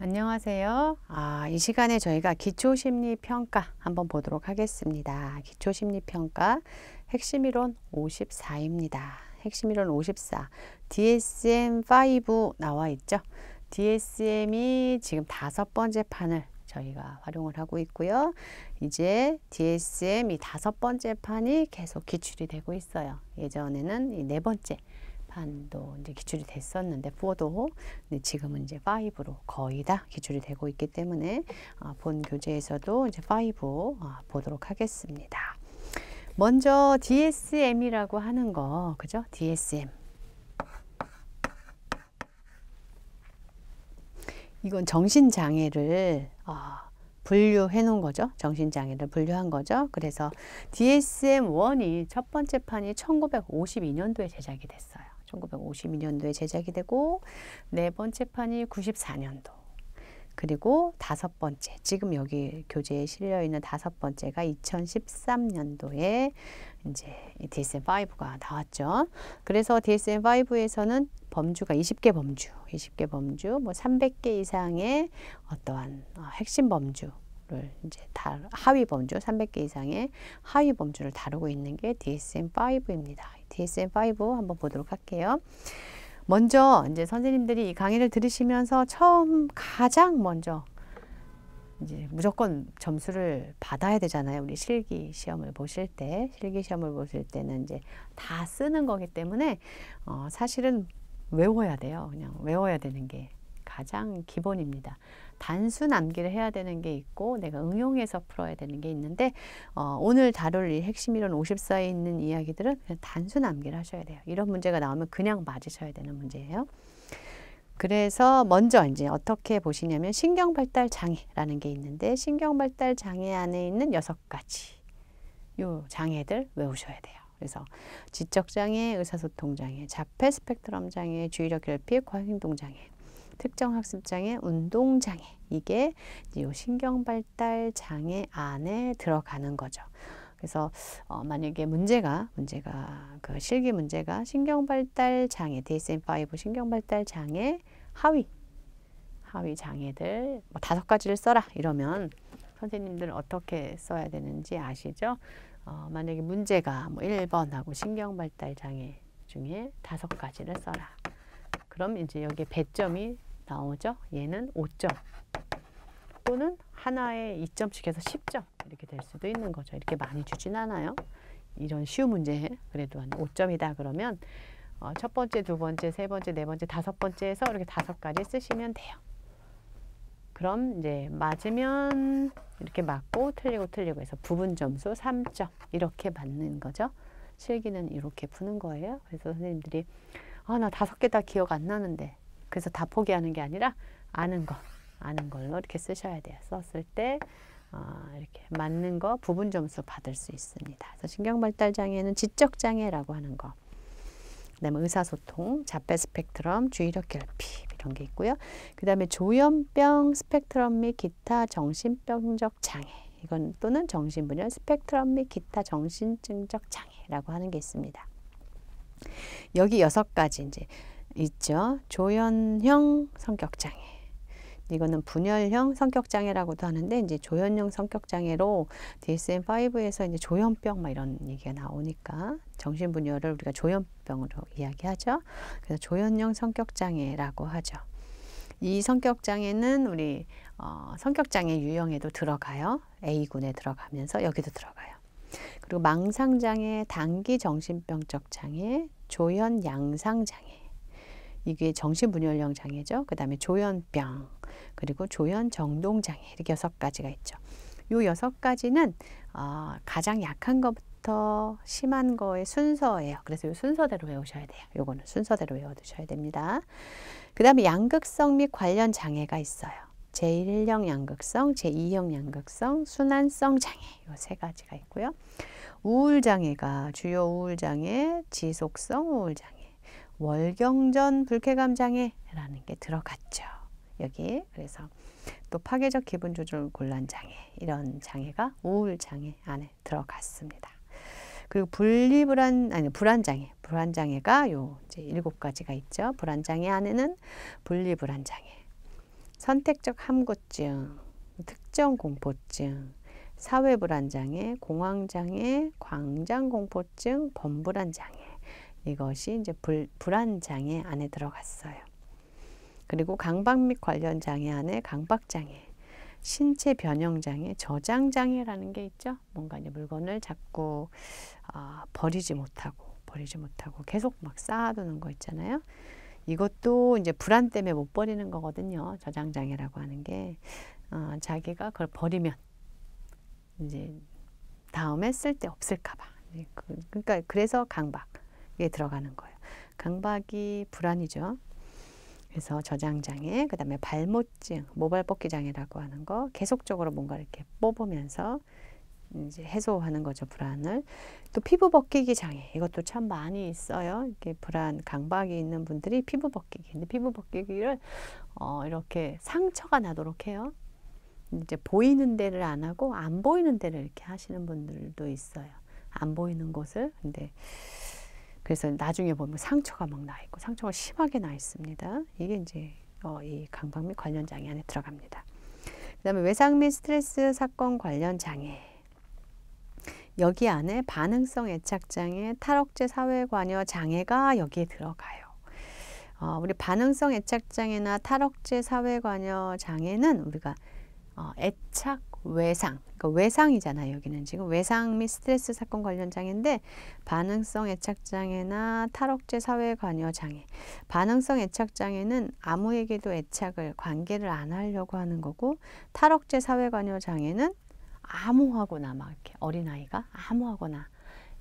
안녕하세요. 아, 이 시간에 저희가 기초심리평가 한번 보도록 하겠습니다. 기초심리평가 핵심이론 54입니다. 핵심이론 54, DSM-5 나와 있죠. DSM이 지금 다섯 번째 판을 저희가 활용을 하고 있고요. 이제 DSM 이 다섯 번째 판이 계속 기출이 되고 있어요. 예전에는 이 네 번째 반도 이제 기출이 됐었는데 4도 근데 지금은 이제 5로 거의 다 기출이 되고 있기 때문에 아, 본 교재에서도 이제 5 아, 보도록 하겠습니다. 먼저 DSM이라고 하는 거 그죠? DSM 이건 정신장애를 아, 분류해 놓은 거죠. 정신장애를 분류한 거죠. 그래서 DSM-1이 첫 번째 판이 1952년도에 제작이 됐어요. 1952년도에 제작이 되고 네 번째 판이 94년도 그리고 다섯 번째 지금 여기 교재에 실려 있는 다섯 번째가 2013년도에 이제 DSM-5가 나왔죠. 그래서 DSM-5에서는 범주가 20개 범주, 20개 범주, 뭐 300개 이상의 어떠한 어, 핵심 범주 범주를 이제 다 하위 범주 300개 이상의 하위 범주를 다루고 있는 게 DSM-5입니다. DSM-5 한번 보도록 할게요. 먼저 이제 선생님들이 이 강의를 들으시면서 처음 가장 먼저 이제 무조건 점수를 받아야 되잖아요. 우리 실기 시험을 보실 때, 실기 시험을 보실 때는 이제 다 쓰는 거기 때문에 어, 사실은 외워야 돼요. 그냥 외워야 되는 게 가장 기본입니다. 단순 암기를 해야 되는 게 있고 내가 응용해서 풀어야 되는 게 있는데 어, 오늘 다룰 이 핵심 이론 54에 있는 이야기들은 그냥 단순 암기를 하셔야 돼요. 이런 문제가 나오면 그냥 맞으셔야 되는 문제예요. 그래서 먼저 이제 어떻게 보시냐면 신경발달 장애라는 게 있는데 신경발달 장애 안에 있는 여섯 가지 요 장애들 외우셔야 돼요. 그래서 지적장애, 의사소통장애, 자폐 스펙트럼 장애, 주의력 결핍, 과행동장애 특정 학습 장애, 운동 장애 이게 이 신경 발달 장애 안에 들어가는 거죠. 그래서 어, 만약에 문제가 문제가 그 실기 문제가 신경 발달 장애 DSM-5 신경 발달 장애 하위 하위 장애들 뭐 다섯 가지를 써라 이러면 선생님들은 어떻게 써야 되는지 아시죠? 어, 만약에 문제가 뭐 1번하고 신경발달 장애 중에 다섯 가지를 써라. 그럼 이제 여기에 배점이 나오죠. 얘는 5점 또는 하나에 2점씩 해서 10점 이렇게 될 수도 있는 거죠. 이렇게 많이 주진 않아요. 이런 쉬운 문제 그래도 한 5점이다 그러면 어, 첫 번째, 두 번째, 세 번째, 네 번째, 다섯 번째에서 이렇게 다섯 가지 쓰시면 돼요. 그럼 이제 맞으면 이렇게 맞고 틀리고 틀리고 해서 부분 점수 3점 이렇게 맞는 거죠. 실기는 이렇게 푸는 거예요. 그래서 선생님들이 아 나 다섯 개 다 기억 안 나는데 그래서 다 포기하는 게 아니라 아는 것, 아는 걸로 이렇게 쓰셔야 돼요. 썼을 때 어, 이렇게 맞는 거 부분 점수 받을 수 있습니다. 그래서 신경발달 장애는 지적 장애라고 하는 거. 그다음에 의사소통, 자폐 스펙트럼, 주의력 결핍 이런 게 있고요. 그다음에 조현병 스펙트럼 및 기타 정신병적 장애. 이건 또는 정신분열 스펙트럼 및 기타 정신증적 장애라고 하는 게 있습니다. 여기 여섯 가지 이제 있죠. 조현형 성격장애. 이거는 분열형 성격장애라고도 하는데 이제 조현형 성격장애로 DSM-5에서 이제 조현병 막 이런 얘기가 나오니까 정신분열을 우리가 조현병으로 이야기하죠. 그래서 조현형 성격장애라고 하죠. 이 성격장애는 우리 어, 성격장애 유형에도 들어가요. A군에 들어가면서 여기도 들어가요. 그리고 망상장애, 단기 정신병적 장애, 조현 양상장애. 이게 정신분열형 장애죠. 그 다음에 조현병, 그리고 조현정동장애 이렇게 여섯 가지가 있죠. 요 여섯 가지는 어, 가장 약한 것부터 심한 거의 순서예요. 그래서 요 순서대로 외우셔야 돼요. 요거는 순서대로 외워두셔야 됩니다. 그 다음에 양극성 및 관련 장애가 있어요. 제1형 양극성, 제2형 양극성, 순환성 장애 요세 가지가 있고요. 우울장애가 주요 우울장애, 지속성 우울장애 월경전 불쾌감 장애라는 게 들어갔죠. 여기 그래서 또 파괴적 기분 조절 곤란 장애 이런 장애가 우울 장애 안에 들어갔습니다. 그리고 분리불안 아니 불안 장애 불안 장애가 요 이제 일곱 가지가 있죠. 불안 장애 안에는 분리불안 장애, 선택적 함구증, 특정 공포증, 사회 불안 장애, 공황 장애, 광장 공포증, 범불안 장애 이것이 이제 불, 불안 장애 안에 들어갔어요. 그리고 강박 및 관련 장애 안에 강박 장애, 신체 변형 장애, 저장 장애라는 게 있죠. 뭔가 이제 물건을 자꾸 어, 버리지 못하고 버리지 못하고 계속 막 쌓아두는 거 있잖아요. 이것도 이제 불안 때문에 못 버리는 거거든요. 저장 장애라고 하는 게 어, 자기가 그걸 버리면 이제 다음에 쓸데 없을까봐. 그, 그러니까 그래서 강박. 에 들어가는 거예요. 강박이 불안이죠. 그래서 저장장애, 그 다음에 발못증, 모발 뽑기 장애라고 하는 거 계속적으로 뭔가 이렇게 뽑으면서 이제 해소하는 거죠 불안을 또 피부 벗기기 장애 이것도 참 많이 있어요 이렇게 불안 강박이 있는 분들이 피부 벗기기 근데 피부 벗기기를 어, 이렇게 상처가 나도록 해요 이제 보이는 데를 안 하고 안 보이는 데를 이렇게 하시는 분들도 있어요 안 보이는 곳을 근데 그래서 나중에 보면 상처가 막 나 있고 상처가 심하게 나 있습니다. 이게 이제 어, 이 강박및 관련 장애 안에 들어갑니다. 그 다음에 외상 및 스트레스 사건 관련 장애. 여기 안에 반응성 애착장애, 탈억제 사회관여 장애가 여기에 들어가요. 어, 우리 반응성 애착장애나 탈억제 사회관여 장애는 우리가 어, 애착 외상, 그러니까 외상이잖아요. 여기는 지금 외상 및 스트레스 사건 관련 장애인데 반응성 애착 장애나 탈옥제 사회 관여 장애. 반응성 애착 장애는 아무에게도 애착을 관계를 안 하려고 하는 거고 탈옥제 사회 관여 장애는 아무하거나 막 이렇게 어린아이가 아무하거나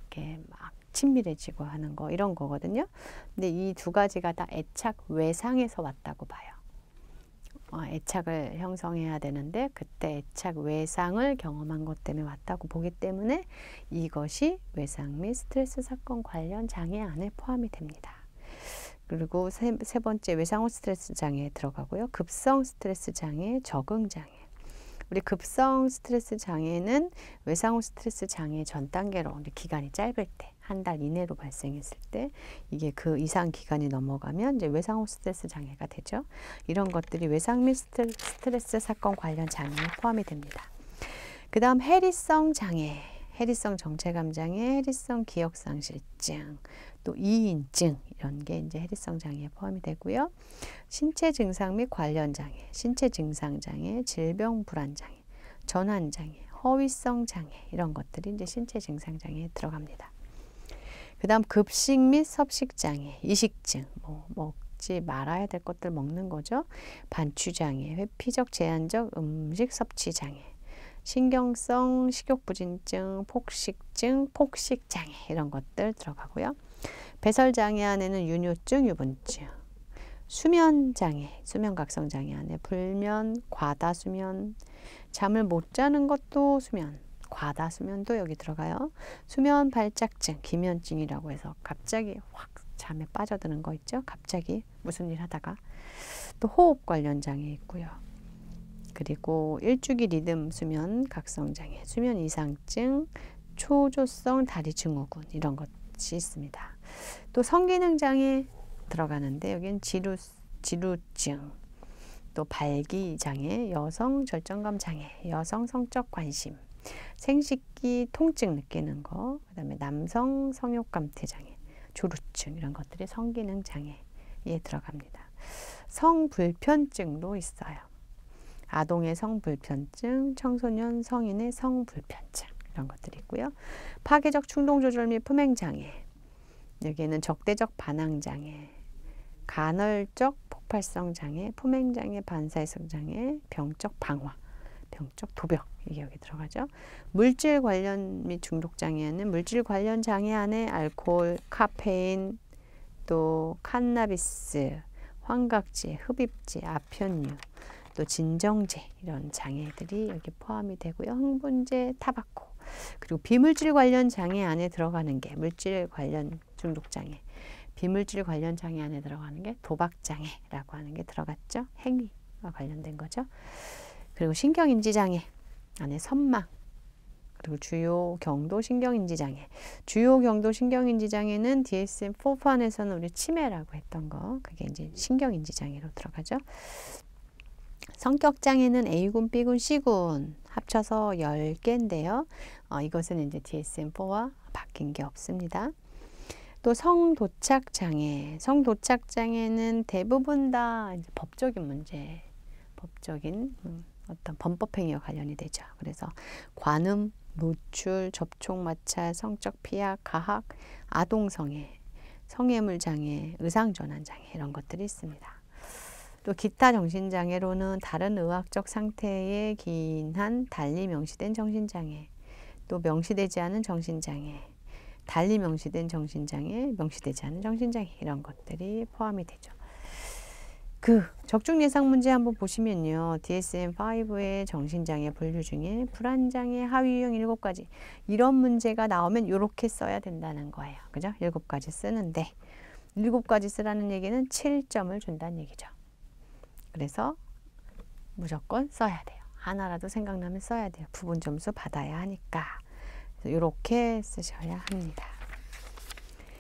이렇게 막 친밀해지고 하는 거 이런 거거든요. 근데 이 두 가지가 다 애착 외상에서 왔다고 봐요. 어, 애착을 형성해야 되는데 그때 애착 외상을 경험한 것 때문에 왔다고 보기 때문에 이것이 외상 및 스트레스 사건 관련 장애 안에 포함이 됩니다. 그리고 세, 세 번째 외상 후 스트레스 장애에 들어가고요. 급성 스트레스 장애, 적응 장애. 우리 급성 스트레스 장애는 외상 후 스트레스 장애 전 단계로 우리 기간이 짧을 때 한달 이내로 발생했을 때 이게 그 이상 기간이 넘어가면 이제 외상 후 스트레스 장애가 되죠. 이런 것들이 외상 및 스트레스 사건 관련 장애에 포함이 됩니다. 그 다음 해리성 장애, 해리성 정체감 장애, 해리성 기억상실증, 또 이인증 이런 게 이제 해리성 장애에 포함이 되고요. 신체 증상 및 관련 장애, 신체 증상 장애, 질병 불안 장애, 전환 장애, 허위성 장애 이런 것들이 이제 신체 증상 장애에 들어갑니다. 그 다음 급식 및 섭식장애, 이식증, 뭐 먹지 말아야 될 것들 먹는 거죠. 반추장애, 회피적 제한적 음식 섭취장애, 신경성 식욕부진증, 폭식증, 폭식장애 이런 것들 들어가고요. 배설장애 안에는 유뇨증, 유분증, 수면장애, 수면각성장애 안에 불면, 과다수면, 잠을 못 자는 것도 수면, 과다 수면도 여기 들어가요. 수면 발작증, 기면증이라고 해서 갑자기 확 잠에 빠져드는 거 있죠. 갑자기 무슨 일 하다가 또 호흡 관련 장애 있고요. 그리고 일주기 리듬 수면 각성 장애, 수면 이상증, 초조성 다리 증후군 이런 것이 있습니다. 또 성기능 장애 들어가는데 여기는 지루 지루증, 또 발기 장애, 여성 절정감 장애, 여성 성적 관심, 생식기 통증 느끼는 거, 그 다음에 남성 성욕감퇴 장애, 조루증 이런 것들이 성기능 장애에 들어갑니다. 성불편증도 있어요. 아동의 성불편증, 청소년 성인의 성불편증 이런 것들이 있고요. 파괴적 충동조절 및 품행장애, 여기에는 적대적 반항장애, 간헐적 폭발성 장애, 품행장애, 반사회성 장애, 병적 방화 병적, 도벽 이게 여기 들어가죠. 물질 관련 및 중독 장애는 물질 관련 장애 안에 알코올, 카페인, 또 칸나비스, 환각제, 흡입제, 아편류, 또 진정제 이런 장애들이 여기 포함이 되고요. 흥분제, 타바코 그리고 비물질 관련 장애 안에 들어가는 게 물질 관련 중독 장애, 비물질 관련 장애 안에 들어가는 게 도박 장애라고 하는 게 들어갔죠. 행위와 관련된 거죠. 그리고 신경인지장애 안에 선망 그리고 주요 경도 신경인지장애 주요 경도 신경인지장애는 DSM-4판에서는 우리 치매라고 했던 거 그게 이제 신경인지장애로 들어가죠. 성격장애는 A군, B군, C군 합쳐서 10개인데요. 어, 이것은 이제 DSM-4와 바뀐 게 없습니다. 또 성도착장애. 성도착장애는 대부분 다 법적인 문제, 법적인 음. 어떤 범법행위와 관련이 되죠. 그래서 관음, 노출, 접촉마찰, 성적 피약, 가학, 아동성애, 성애물장애, 의상전환장애 이런 것들이 있습니다. 또 기타 정신장애로는 다른 의학적 상태에 기인한 달리 명시된 정신장애, 또 명시되지 않은 정신장애, 달리 명시된 정신장애, 명시되지 않은 정신장애 이런 것들이 포함이 되죠. 그 적중 예상 문제 한번 보시면요. DSM-5의 정신장애 분류 중에 불안장애 하위 유형 7가지 이런 문제가 나오면 이렇게 써야 된다는 거예요. 그죠? 7가지 쓰는데 7가지 쓰라는 얘기는 7점을 준다는 얘기죠. 그래서 무조건 써야 돼요. 하나라도 생각나면 써야 돼요. 부분 점수 받아야 하니까. 이렇게 쓰셔야 합니다.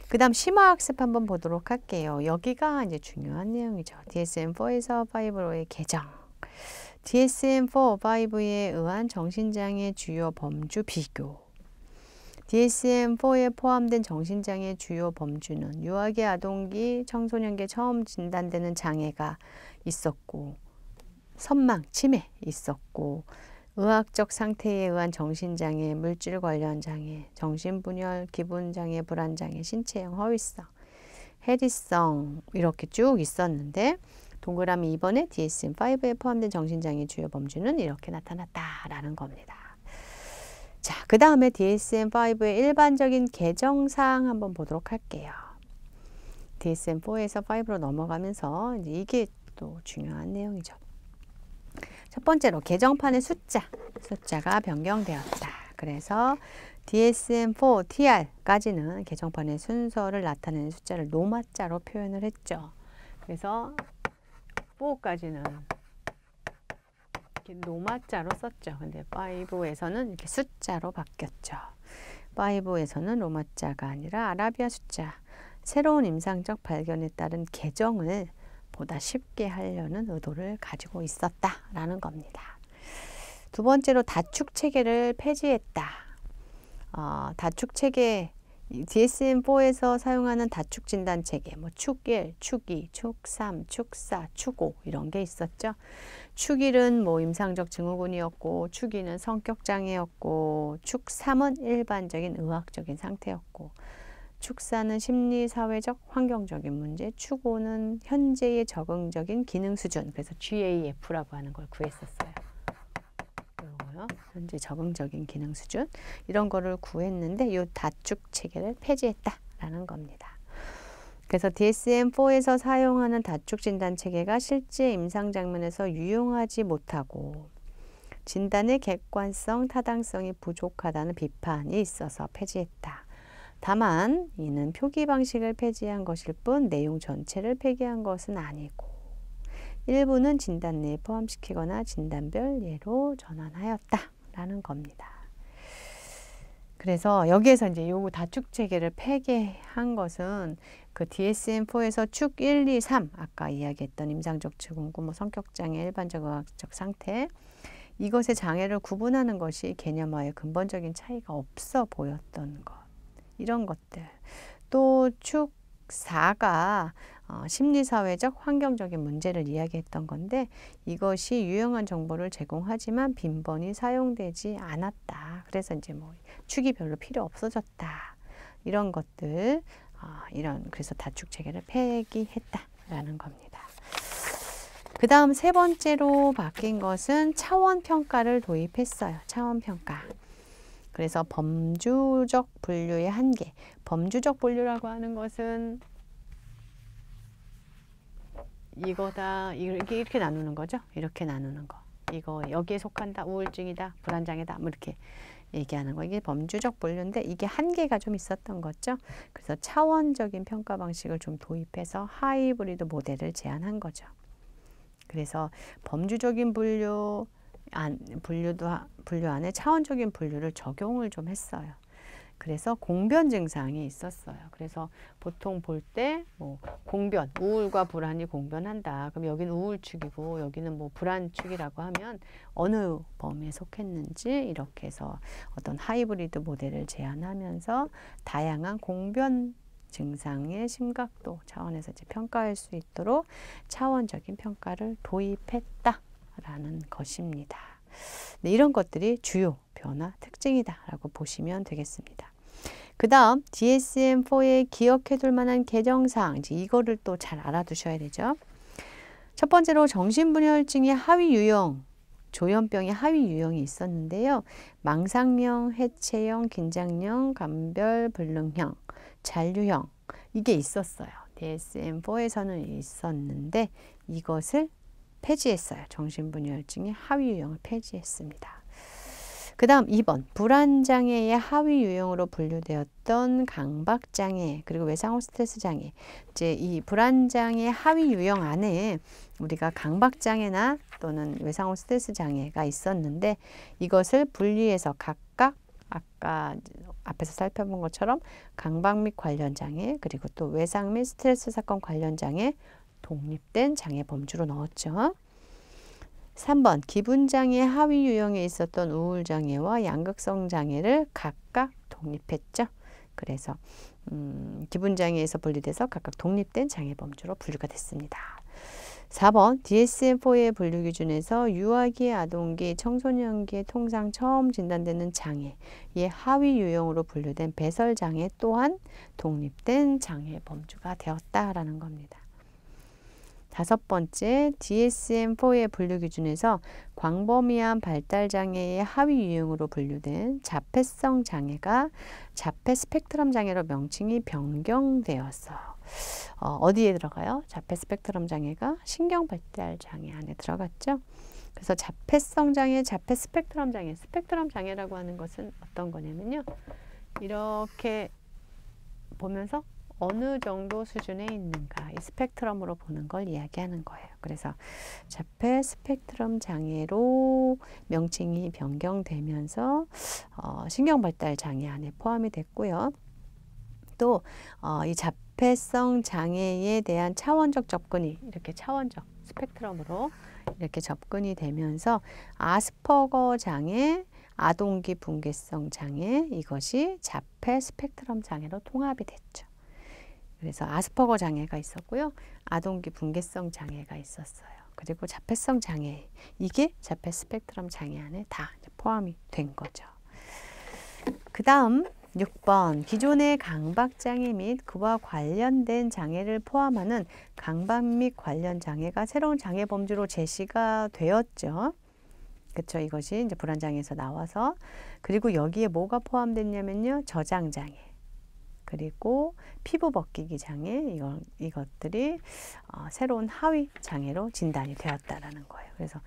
그 다음 심화학습 한번 보도록 할게요. 여기가 이제 중요한 내용이죠. DSM-4에서 5로의 개정. DSM-4, 5에 의한 정신장애 주요 범주 비교. DSM-4에 포함된 정신장애 주요 범주는 유아기 아동기 청소년기 처음 진단되는 장애가 있었고 선망, 치매 있었고 의학적 상태에 의한 정신장애, 물질 관련 장애, 정신분열, 기분장애, 불안장애, 신체형 허위성, 해리성 이렇게 쭉 있었는데 동그라미 이번에 DSM-5에 포함된 정신장애 주요 범주는 이렇게 나타났다라는 겁니다. 자, 그 다음에 DSM-5의 일반적인 개정사항 한번 보도록 할게요. DSM-4에서 5로 넘어가면서 이제 이게 또 중요한 내용이죠. 첫 번째로 개정판의 숫자, 숫자가 변경되었다. 그래서 DSM4 TR까지는 계정판의 순서를 나타내는 숫자를 노마자로 표현을 했죠. 그래서 4까지는 이렇게 노마자로 썼죠. 근데 5에서는 이렇게 숫자로 바뀌었죠. 5에서는 로마자가 아니라 아라비아 숫자, 새로운 임상적 발견에 따른 개정을 보다 쉽게 하려는 의도를 가지고 있었다라는 겁니다. 두 번째로 다축 체계를 폐지했다. 어, 다축 체계 DSM-4에서 사용하는 다축 진단 체계, 뭐 축1, 축2, 축3, 축4, 축5 이런 게 있었죠. 축1은 뭐 임상적 증후군이었고, 축2는 성격 장애였고, 축3은 일반적인 의학적인 상태였고, 축사는 심리, 사회적, 환경적인 문제, 추구는 현재의 적응적인 기능 수준, 그래서 GAF라고 하는 걸구했었어이요 현재 적응적인 기능 수준 이런 거를 구했는데 이 다축 체계를 폐지했다라는 겁니다. 그래서 DSM-4에서 사용하는 다축 진단 체계가 실제 임상 장면에서 유용하지 못하고 진단의 객관성, 타당성이 부족하다는 비판이 있어서 폐지했다. 다만 이는 표기 방식을 폐지한 것일 뿐 내용 전체를 폐기한 것은 아니고 일부는 진단 내에 포함시키거나 진단별 예로 전환하였다 라는 겁니다. 그래서 여기에서 이제 요 다축 체계를 폐기한 것은 그 DSM-4에서 축 1, 2, 3 아까 이야기했던 임상적 증후군, 뭐 성격 장애, 일반적 의학적 상태 이것의 장애를 구분하는 것이 개념화의 근본적인 차이가 없어 보였던 것. 이런 것들. 또축사가 어, 심리사회적 환경적인 문제를 이야기했던 건데 이것이 유용한 정보를 제공하지만 빈번히 사용되지 않았다. 그래서 이제 뭐 축이 별로 필요 없어졌다. 이런 것들 어, 이런 그래서 다축 체계를 폐기했다라는 겁니다. 그 다음 세 번째로 바뀐 것은 차원 평가를 도입했어요. 차원 평가. 그래서 범주적 분류의 한계. 범주적 분류라고 하는 것은 이거다 이렇게 이렇게 나누는 거죠. 이렇게 나누는 거. 이거 여기에 속한다, 우울증이다, 불안장애다, 뭐 이렇게 얘기하는 거. 이게 범주적 분류인데 이게 한계가 좀 있었던 거죠. 그래서 차원적인 평가 방식을 좀 도입해서 하이브리드 모델을 제안한 거죠. 그래서 범주적인 분류, 안, 분류도 분류 안에 차원적인 분류를 적용을 좀 했어요. 그래서 공변 증상이 있었어요. 그래서 보통 볼 때 뭐 공변, 우울과 불안이 공변한다. 그럼 여기는 우울축이고 여기는 뭐 불안축이라고 하면 어느 범위에 속했는지 이렇게 해서 어떤 하이브리드 모델을 제안하면서 다양한 공변 증상의 심각도 차원에서 이제 평가할 수 있도록 차원적인 평가를 도입했다. 라는 것입니다. 네, 이런 것들이 주요 변화 특징이다 라고 보시면 되겠습니다. 그 다음 DSM-4에 기억해둘 만한 개정사항 이거를또 잘 알아두셔야 되죠. 첫 번째로 정신분열증의 하위 유형 조현병의 하위 유형이 있었는데요. 망상형, 해체형, 긴장형, 감별, 불능형, 잔류형 이게 있었어요. DSM-4에서는 있었는데 이것을 폐지했어요. 정신분열증의 하위 유형을 폐지했습니다. 그 다음 2번 불안장애의 하위 유형으로 분류되었던 강박장애 그리고 외상후 스트레스장애 이제 이 불안장애 하위 유형 안에 우리가 강박장애나 또는 외상후 스트레스장애가 있었는데 이것을 분리해서 각각 아까 앞에서 살펴본 것처럼 강박 및 관련 장애 그리고 또 외상 및 스트레스 사건 관련 장애 독립된 장애 범주로 넣었죠. 3번 기분장애 하위 유형에 있었던 우울장애와 양극성 장애를 각각 독립했죠. 그래서 음, 기분장애에서 분리돼서 각각 독립된 장애 범주로 분류가 됐습니다. 4번 DSM-4의 분류 기준에서 유아기, 아동기, 청소년기에 통상 처음 진단되는 장애의 하위 유형으로 분류된 배설장애 또한 독립된 장애 범주가 되었다라는 겁니다. 다섯 번째, DSM-4의 분류 기준에서 광범위한 발달장애의 하위 유형으로 분류된 자폐성 장애가 자폐 스펙트럼 장애로 명칭이 변경되었어. 어, 어디에 들어가요? 자폐 스펙트럼 장애가 신경발달 장애 안에 들어갔죠. 그래서 자폐성 장애, 자폐 스펙트럼 장애, 스펙트럼 장애라고 하는 것은 어떤 거냐면요. 이렇게 보면서 어느 정도 수준에 있는가 이 스펙트럼으로 보는 걸 이야기하는 거예요. 그래서 자폐 스펙트럼 장애로 명칭이 변경되면서 어, 신경발달 장애 안에 포함이 됐고요. 또이 어, 자폐성 장애에 대한 차원적 접근이 이렇게 차원적 스펙트럼으로 이렇게 접근이 되면서 아스퍼거 장애, 아동기 붕괴성 장애 이것이 자폐 스펙트럼 장애로 통합이 됐죠. 그래서 아스퍼거 장애가 있었고요. 아동기 분계성 장애가 있었어요. 그리고 자폐성 장애 이게 자폐 스펙트럼 장애 안에 다 포함이 된 거죠. 그 다음 6번 기존의 강박장애 및 그와 관련된 장애를 포함하는 강박 및 관련 장애가 새로운 장애 범주로 제시가 되었죠. 그렇죠. 이것이 이제 불안장애에서 나와서 그리고 여기에 뭐가 포함됐냐면요. 저장장애. 그리고 피부 벗기기 장애 이거, 이것들이 어, 새로운 하위 장애로 진단이 되었다라는 거예요. 그래서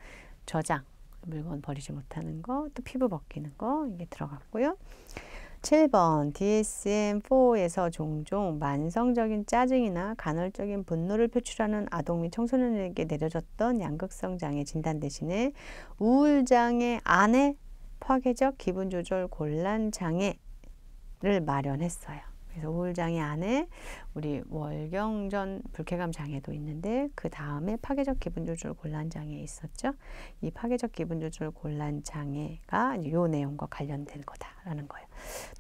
저장, 물건 버리지 못하는 거, 또 피부 벗기는 거 이게 들어갔고요. 7번 DSM-4에서 종종 만성적인 짜증이나 간헐적인 분노를 표출하는 아동 및 청소년에게 내려졌던 양극성 장애 진단 대신에 우울 장애 안에 파괴적 기분 조절 곤란 장애를 마련했어요. 그래서 우울장애 안에 우리 월경전 불쾌감 장애도 있는데 그 다음에 파괴적 기분조절 곤란 장애 있었죠. 이 파괴적 기분조절 곤란 장애가 요 내용과 관련된 거다라는 거예요.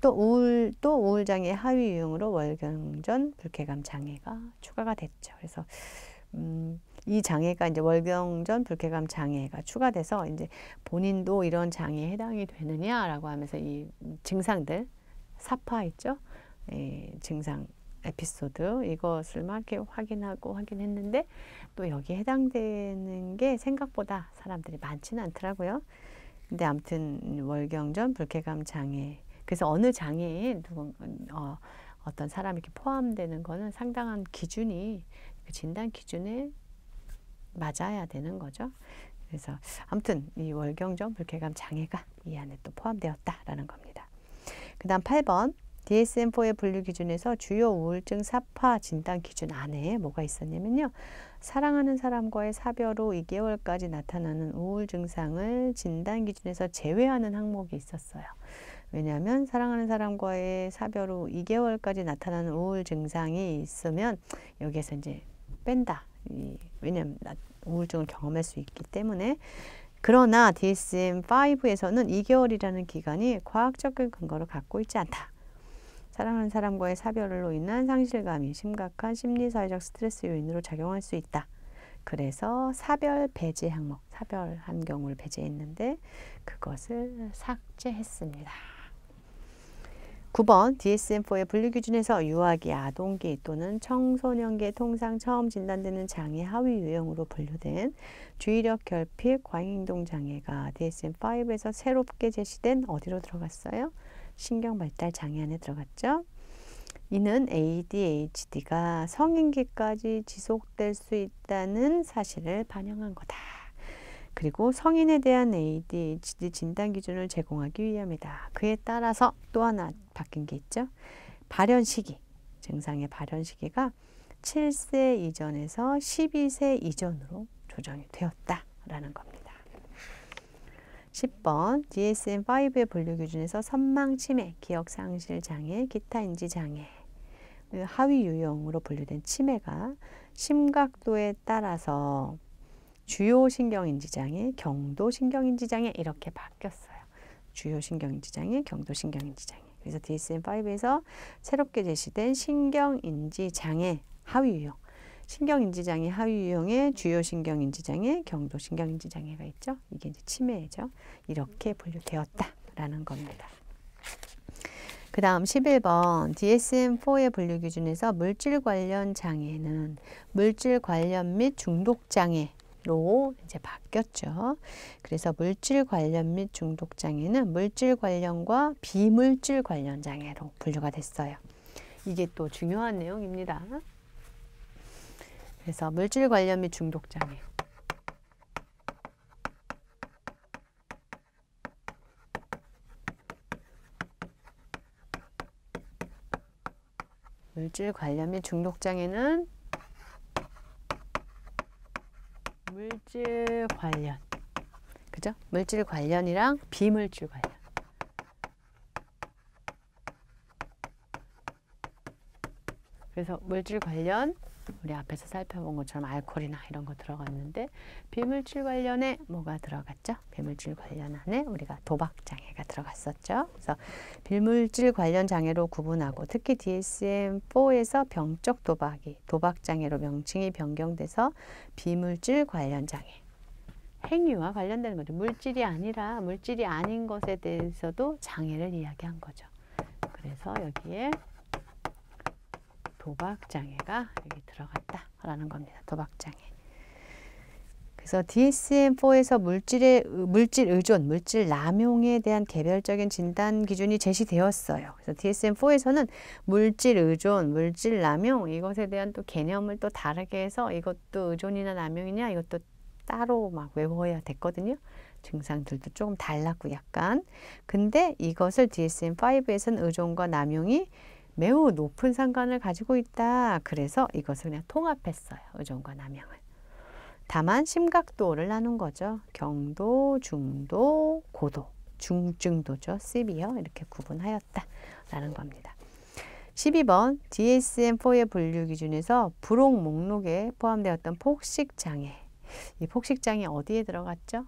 또 우울 또 우울 장애 하위 유형으로 월경전 불쾌감 장애가 추가가 됐죠. 그래서 음, 이 장애가 이제 월경전 불쾌감 장애가 추가돼서 이제 본인도 이런 장애에 해당이 되느냐라고 하면서 이 증상들 사파 있죠. 에, 예, 증상 에피소드 이것을 막 이렇게 확인하고 확인했는데 또 여기에 해당되는 게 생각보다 사람들이 많지는 않더라고요. 근데 아무튼 월경전 불쾌감 장애 그래서 어느 장애에 누군 어, 어떤 사람이 이렇게 포함되는 거는 상당한 기준이 그 진단 기준에 맞아야 되는 거죠. 그래서 아무튼 이 월경전 불쾌감 장애가 이 안에 또 포함되었다라는 겁니다. 그 다음 8번 DSM-4의 분류 기준에서 주요 우울증 사파 진단 기준 안에 뭐가 있었냐면요. 사랑하는 사람과의 사별 후 2개월까지 나타나는 우울 증상을 진단 기준에서 제외하는 항목이 있었어요. 왜냐하면 사랑하는 사람과의 사별 후 2개월까지 나타나는 우울 증상이 있으면 여기에서 이제 뺀다. 이, 왜냐하면 우울증을 경험할 수 있기 때문에 그러나 DSM-5에서는 2개월이라는 기간이 과학적인 근거를 갖고 있지 않다. 사랑하는 사람과의 사별로 인한 상실감이 심각한 심리사회적 스트레스 요인으로 작용할 수 있다. 그래서 사별 배제 항목, 사별 한 경우를 배제했는데 그것을 삭제했습니다. 9번 DSM-4의 분류 기준에서 유아기, 아동기 또는 청소년기에 통상 처음 진단되는 장애 하위 유형으로 분류된 주의력 결핍 과잉 행동 장애가 DSM-5에서 새롭게 제시된 어디로 들어갔어요? 신경발달 장애 안에 들어갔죠. 이는 ADHD가 성인기까지 지속될 수 있다는 사실을 반영한 거다. 그리고 성인에 대한 ADHD 진단 기준을 제공하기 위함이다. 그에 따라서 또 하나 바뀐 게 있죠. 발현 시기, 증상의 발현 시기가 7세 이전에서 12세 이전으로 조정이 되었다라는 겁니다. 10번 DSM-5의 분류 기준에서 선망 치매, 기억 상실 장애, 기타 인지 장애 그 하위 유형으로 분류된 치매가 심각도에 따라서 주요 신경인지 장애, 경도 신경인지 장애 이렇게 바뀌었어요. 주요 신경인지 장애, 경도 신경인지 장애. 그래서 DSM-5에서 새롭게 제시된 신경인지 장애 하위 유형 신경인지장애 하위 유형의 주요신경인지장애, 경도신경인지장애가 있죠. 이게 이제 치매죠. 이렇게 분류되었다라는 겁니다. 그 다음 11번 DSM-4의 분류 기준에서 물질 관련 장애는 물질 관련 및 중독 장애로 이제 바뀌었죠. 그래서 물질 관련 및 중독 장애는 물질 관련과 비물질 관련 장애로 분류가 됐어요. 이게 또 중요한 내용입니다. 그래서 물질 관련 및 중독 장애. 물질 관련 및 중독 장애는 물질 관련. 그죠? 물질 관련이랑 비물질 관련. 그래서 물질 관련 우리 앞에서 살펴본 것처럼 알코올이나 이런 거 들어갔는데 비물질 관련에 뭐가 들어갔죠? 비물질 관련 안에 우리가 도박 장애가 들어갔었죠. 그래서 비물질 관련 장애로 구분하고 특히 DSM-4에서 병적 도박이 도박 장애로 명칭이 변경돼서 비물질 관련 장애 행위와 관련되는 거죠. 물질이 아니라 물질이 아닌 것에 대해서도 장애를 이야기한 거죠. 그래서 여기에 도박장애가 여기 들어갔다라는 겁니다. 도박장애. 그래서 DSM-4에서 물질의 물질 의존, 물질 남용에 대한 개별적인 진단 기준이 제시되었어요. 그래서 DSM-4에서는 물질 의존, 물질 남용 이것에 대한 또 개념을 또 다르게 해서 이것도 의존이나 남용이냐 이것도 따로 막 외워야 됐거든요. 증상들도 조금 달랐고 약간. 근데 이것을 DSM-5에서는 의존과 남용이 매우 높은 상관을 가지고 있다. 그래서 이것을 그냥 통합했어요. 의존과 남용을. 다만 심각도를 나눈 거죠. 경도, 중도, 고도, 중증도죠. 시비어 이렇게 구분하였다. 라는 겁니다. 12번 DSM-4의 분류 기준에서 부록 목록에 포함되었던 폭식장애. 이 폭식장애 어디에 들어갔죠?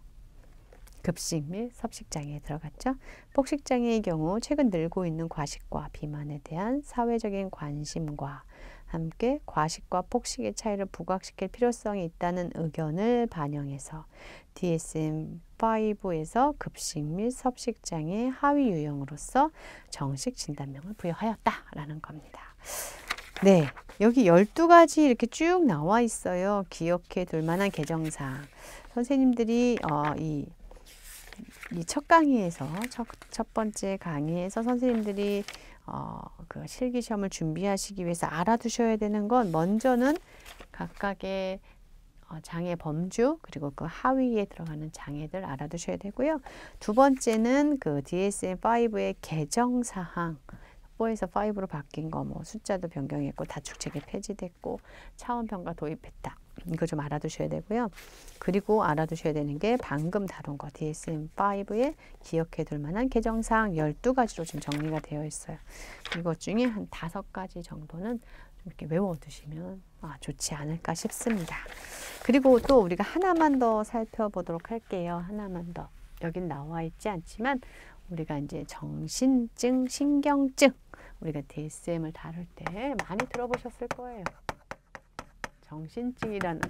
급식 및 섭식장애에 들어갔죠. 폭식장애의 경우 최근 늘고 있는 과식과 비만에 대한 사회적인 관심과 함께 과식과 폭식의 차이를 부각시킬 필요성이 있다는 의견을 반영해서 DSM-5에서 급식 및 섭식장애 하위 유형으로서 정식 진단명을 부여하였다라는 겁니다. 네, 여기 12가지 이렇게 쭉 나와 있어요. 기억해 둘 만한 개정사항. 선생님들이 어, 이 이첫 강의에서 첫, 첫 번째 강의에서 선생님들이 어, 그 실기 시험을 준비하시기 위해서 알아두셔야 되는 건 먼저는 각각의 어, 장애 범주 그리고 그 하위에 들어가는 장애들 알아두셔야 되고요. 두 번째는 그 DSM-5의 개정 사항 4에서 5로 바뀐 거 뭐 숫자도 변경했고 다축책이 폐지됐고 차원평가 도입했다. 이거 좀 알아두셔야 되고요. 그리고 알아두셔야 되는 게 방금 다룬 거 DSM-5에 기억해둘 만한 개정사항 12가지로 지금 정리가 되어 있어요. 이것 중에 한 5가지 정도는 이렇게 외워두시면 아, 좋지 않을까 싶습니다. 그리고 또 우리가 하나만 더 살펴보도록 할게요. 하나만 더. 여긴 나와 있지 않지만 우리가 이제 정신증, 신경증 우리가 DSM을 다룰 때 많이 들어보셨을 거예요. 정신증이라는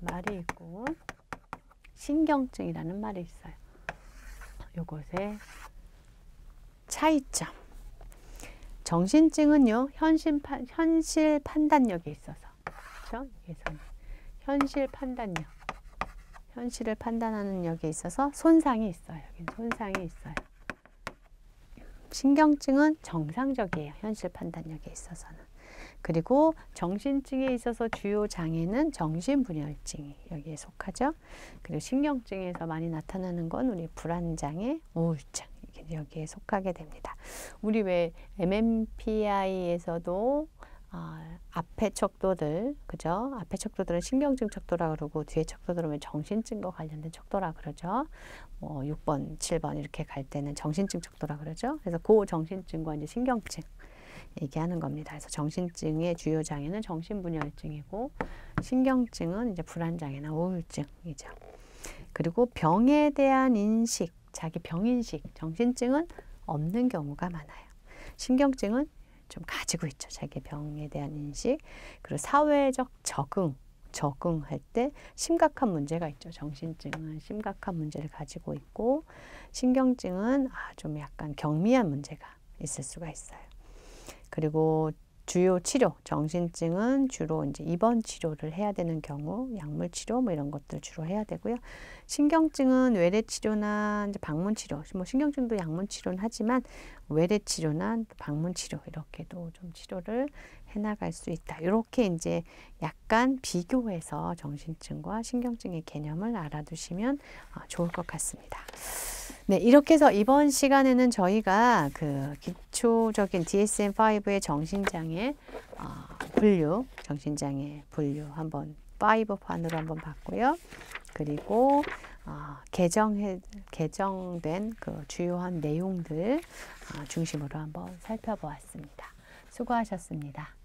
말이 있고 신경증이라는 말이 있어요. 요것의 차이점. 정신증은요 현실, 파, 현실 판단력이 있어서 그렇죠? 현실 판단력, 현실을 판단하는 역에 있어서 손상이 있어요. 여기 손상이 있어요. 신경증은 정상적이에요. 현실 판단력에 있어서는. 그리고 정신증에 있어서 주요 장애는 정신분열증이 여기에 속하죠. 그리고 신경증에서 많이 나타나는 건 우리 불안장애, 우울증 이게 여기에 속하게 됩니다. 우리 왜 MMPI에서도 어, 앞에 척도들, 그죠? 앞에 척도들은 신경증 척도라 그러고 뒤에 척도들은 정신증과 관련된 척도라 그러죠. 뭐 6번, 7번 이렇게 갈 때는 정신증 척도라 그러죠. 그래서 고 그 정신증과 이제 신경증 얘기하는 겁니다. 그래서 정신증의 주요 장애는 정신분열증이고 신경증은 이제 불안장애나 우울증이죠. 그리고 병에 대한 인식, 자기 병인식, 정신증은 없는 경우가 많아요. 신경증은 좀 가지고 있죠. 자기 병에 대한 인식. 그리고 사회적 적응, 적응할 때 심각한 문제가 있죠. 정신증은 심각한 문제를 가지고 있고 신경증은 아, 좀 약간 경미한 문제가 있을 수가 있어요. 그리고 주요 치료, 정신증은 주로 이제 입원 치료를 해야 되는 경우, 약물 치료 뭐 이런 것들 주로 해야 되고요. 신경증은 외래 치료나 이제 방문 치료, 뭐 신경증도 약물 치료는 하지만 외래 치료나 방문 치료 이렇게도 좀 치료를 해나갈 수 있다. 이렇게 이제 약간 비교해서 정신증과 신경증의 개념을 알아두시면 어, 좋을 것 같습니다. 네, 이렇게 해서 이번 시간에는 저희가 그 기초적인 DSM-5의 정신장애 어, 분류, 정신장애 분류 한번 5판으로 한번 봤고요. 그리고 어, 개정해, 개정된 그 주요한 내용들 어, 중심으로 한번 살펴보았습니다. 수고하셨습니다.